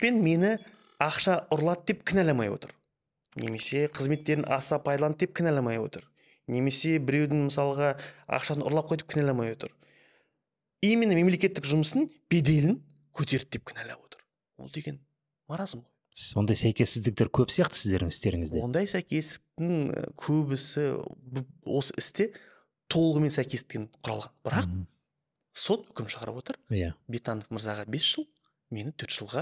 пен мені ақша ұрлады деп кінәламай отыр немесе қызметтерін аса пайдаланды деп кінәламай отыр немесе біреудің мысалға ақшасын ұрлап деп кінәламай отыр именно мемлекеттік жұмысын беделін көтерді деп кінәлап отыр ол деген маразм ғой ондай сәйкессіздіктер көп сияқты сіздердің істеріңізде ондай сәйкестіктің көбісі осы істе толығымен сәйкестіктен құралған бірақ сот үкім шығарып отыр иә yeah. бетанов мырзаға бес жыл мені төрт жылға